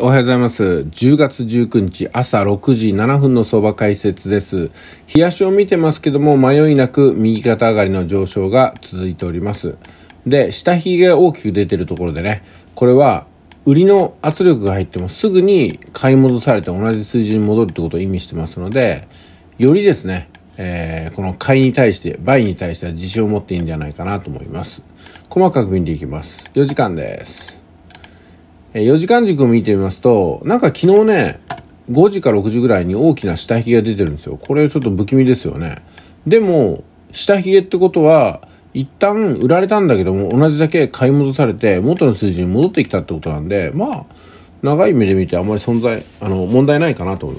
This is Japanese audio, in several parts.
おはようございます。10月19日朝6時7分の相場解説です。冷やしを見てますけども、迷いなく右肩上がりの上昇が続いております。で、下髭が大きく出てるところでね、これは売りの圧力が入ってもすぐに買い戻されて同じ水準に戻るってことを意味してますので、よりですね、えー、この買いに対して、売に対しては自信を持っていいんじゃないかなと思います。細かく見ていきます。4時間です。えー、4時間軸を見てみますと、なんか昨日ね、5時か6時ぐらいに大きな下髭が出てるんですよ。これちょっと不気味ですよね。でも、下髭ってことは、一旦売られたんだけども、同じだけ買い戻されて、元の数字に戻ってきたってことなんで、まあ、長い目で見てあんまり存在、あの、問題ないかなと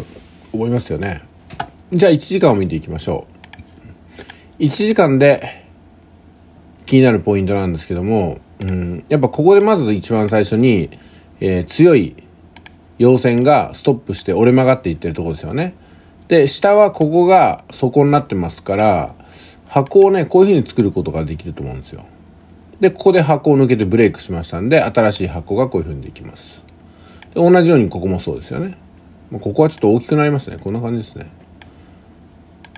思いますよね。じゃあ1時間を見ていきましょう。1時間で気になるポイントなんですけども、うん、やっぱここでまず一番最初に、えー、強い陽線がストップして折れ曲がっていってるとこですよね。で、下はここが底になってますから、箱をね、こういう風に作ることができると思うんですよ。で、ここで箱を抜けてブレイクしましたんで、新しい箱がこういう風にできます。で、同じようにここもそうですよね。ここはちょっと大きくなりますね。こんな感じですね。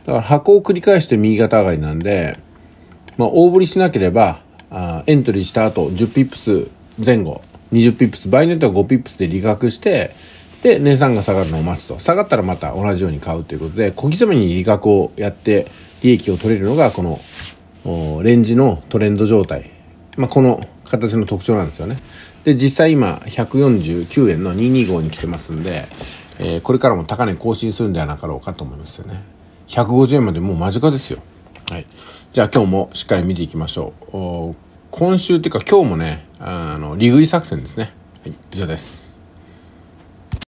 だから箱を繰り返して右肩上がりなんで、まあ、大振りしなければ、あエントリーした後、10ピップス前後20ピップス場合によっては5ピップスで利確してで値段が下がるのを待つと下がったらまた同じように買うということで小刻みに利確をやって利益を取れるのがこのレンジのトレンド状態、まあ、この形の特徴なんですよねで実際今149円の2 2号に来てますんで、えー、これからも高値更新するんではなかろうかと思いますよね150円までもう間近ですよはいじゃあ今日もしっかり見ていきましょう今週っていうか今日もねあの、利食い作戦ですね。はい、以上です。